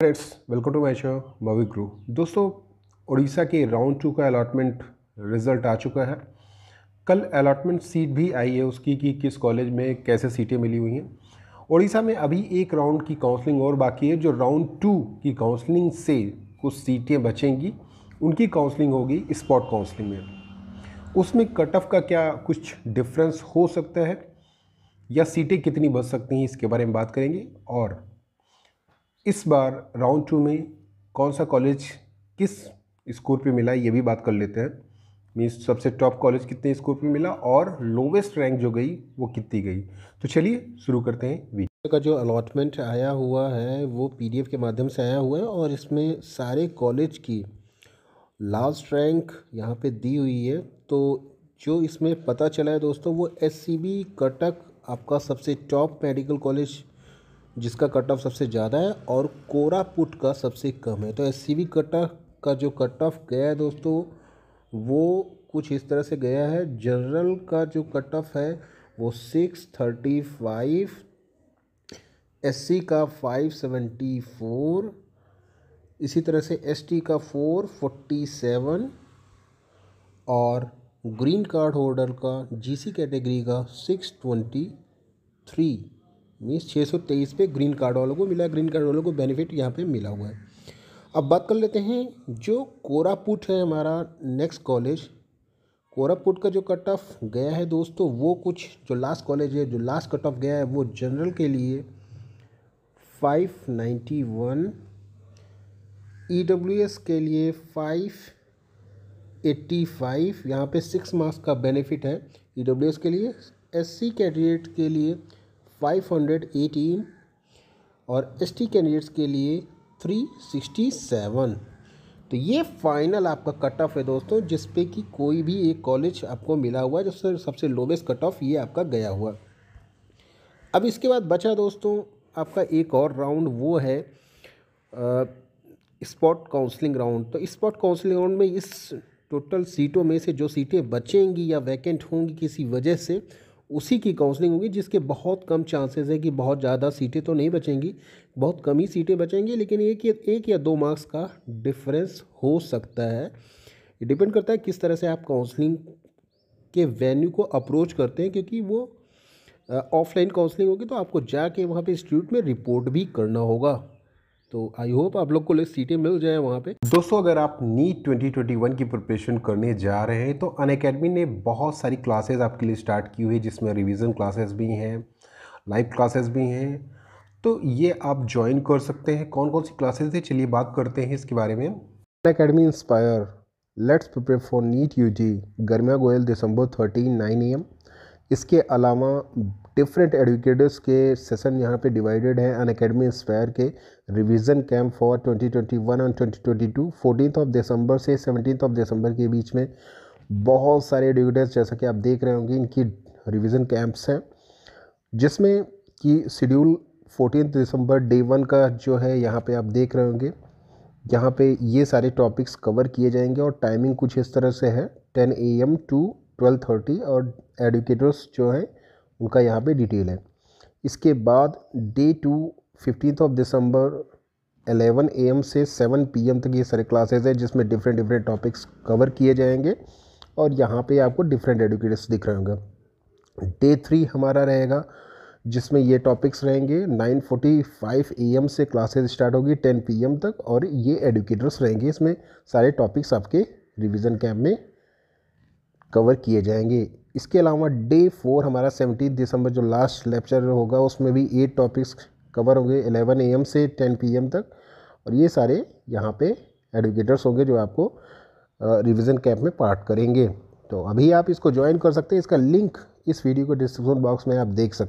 friends welcome to my show मवी ग्रू दोस्तों उड़ीसा के राउंड टू का अलाटमेंट रिजल्ट आ चुका है कल अलाटमेंट सीट भी आई है उसकी कि किस कॉलेज में कैसे सीटें मिली हुई हैं उड़ीसा में अभी एक राउंड की काउंसलिंग और बाकी है जो राउंड टू की काउंसलिंग से कुछ सीटें बचेंगी उनकी काउंसलिंग होगी स्पॉट काउंसलिंग में उसमें कट ऑफ का क्या कुछ डिफरेंस हो सकता है या सीटें कितनी बच सकती हैं इसके बारे में बात करेंगे और इस बार राउंड टू में कौन सा कॉलेज किस स्कोर पे मिला ये भी बात कर लेते हैं मीन्स सबसे टॉप कॉलेज कितने स्कोर पे मिला और लोवेस्ट रैंक जो गई वो कितनी गई तो चलिए शुरू करते हैं वीडियो का जो अलॉटमेंट आया हुआ है वो पीडीएफ के माध्यम से आया हुआ है और इसमें सारे कॉलेज की लास्ट रैंक यहाँ पे दी हुई है तो जो इसमें पता चला है दोस्तों वो एस कटक आपका सबसे टॉप मेडिकल कॉलेज जिसका कट ऑफ सबसे ज़्यादा है और कोरापुट का सबसे कम है तो एस सी कट ऑफ का जो कट ऑफ गया है दोस्तों वो कुछ इस तरह से गया है जनरल का जो कट ऑफ है वो सिक्स थर्टी फाइव एस का फाइव सेवेंटी फोर इसी तरह से एस का फोर फोर्टी सेवन और ग्रीन कार्ड होल्डर का जीसी कैटेगरी का सिक्स ट्वेंटी थ्री मीन्स छः सौ तेईस पे ग्रीन कार्ड वालों को मिला ग्रीन कार्ड वालों को बेनिफिट यहाँ पे मिला हुआ है अब बात कर लेते हैं जो कोरापुट है हमारा नेक्स्ट कॉलेज कोरापुट का जो कट ऑफ गया है दोस्तों वो कुछ जो लास्ट कॉलेज है जो लास्ट कट ऑफ गया है वो जनरल के लिए five ninety one E W S के लिए फाइव एट्टी फाइव यहाँ पर सिक्स मार्क्स का बेनिफिट है ई डब्ल्यू एस के लिए एस सी कैंडिडेट के लिए 518 और एसटी कैंडिडेट्स के लिए 367 तो ये फाइनल आपका कट ऑफ है दोस्तों जिस पे कि कोई भी एक कॉलेज आपको मिला हुआ है जिससे सबसे लोवेस्ट कट ऑफ ये आपका गया हुआ अब इसके बाद बचा दोस्तों आपका एक और राउंड वो है स्पॉट काउंसलिंग राउंड तो स्पॉट काउंसलिंग राउंड में इस टोटल सीटों में से जो सीटें बचेंगी या वैकेंट होंगी किसी वजह से उसी की काउंसलिंग होगी जिसके बहुत कम चांसेस है कि बहुत ज़्यादा सीटें तो नहीं बचेंगी बहुत कम ही सीटें बचेंगी लेकिन एक या एक या दो मार्क्स का डिफरेंस हो सकता है डिपेंड करता है किस तरह से आप काउंसलिंग के वेन्यू को अप्रोच करते हैं क्योंकि वो ऑफलाइन काउंसलिंग होगी तो आपको जाके वहाँ पे इंस्टीट्यूट में रिपोर्ट भी करना होगा तो आई होप आप लोग को ले सीटें मिल जाए वहाँ पे दोस्तों अगर आप नीट 2021 की प्रिपरेशन करने जा रहे हैं तो अन अकेडमी ने बहुत सारी क्लासेस आपके लिए स्टार्ट की हुई है जिसमें रिवीजन क्लासेस भी हैं लाइव क्लासेस भी हैं तो ये आप ज्वाइन कर सकते हैं कौन कौन सी क्लासेज है चलिए बात करते हैं इसके बारे में Unacademy inspire let's prepare for NEET U G Garima Goyal दिसंबर थर्टीन नाइन ए एम इसके अलावा डिफरेंट एडवोकेटर्स के सेशन यहाँ पे डिवाइडेड है अन अकेडमी इंस्पायर के revision camp for 2021 twenty two 14th of दिसंबर से सेवनटीन ऑफ दिसंबर के बीच में बहुत सारे एडुकेटर्स जैसा कि आप देख रहे होंगे इनकी रिविज़न कैंप्स हैं जिसमें कि शेड्यूल फोर्टीन दिसंबर डे वन का जो है यहाँ पर आप देख रहे होंगे यहाँ पे ये सारे टॉपिक्स कवर किए जाएंगे और टाइमिंग कुछ इस तरह से है ten A M to twelve thirty और एडुकेटर्स जो हैं उनका यहाँ पे डिटेल है इसके बाद डे टू फिफ्टीन ऑफ दिसंबर 11 एम से 7 पीएम तक ये सारे क्लासेस है जिसमें डिफरेंट डिफरेंट टॉपिक्स कवर किए जाएंगे और यहाँ पे आपको डिफरेंट एडुकेटर्स दिख रहे होंगे डे थ्री हमारा रहेगा जिसमें ये टॉपिक्स रहेंगे 9:45 एम से क्लासेस स्टार्ट होगी 10 पीएम तक और ये एडुकेटर्स रहेंगे इसमें सारे टॉपिक्स आपके रिविज़न कैम्प में कवर किए जाएंगे इसके अलावा डे फोर हमारा सेवनटीन दिसंबर जो लास्ट लेक्चर होगा उसमें भी एट टॉपिक्स कवर होंगे एलेवन ए से टेन पी तक और ये सारे यहाँ पे एडवोकेटर्स होंगे जो आपको रिवीजन कैंप में पार्ट करेंगे तो अभी आप इसको ज्वाइन कर सकते हैं इसका लिंक इस वीडियो को डिस्क्रिप्शन बॉक्स में आप देख सकते हैं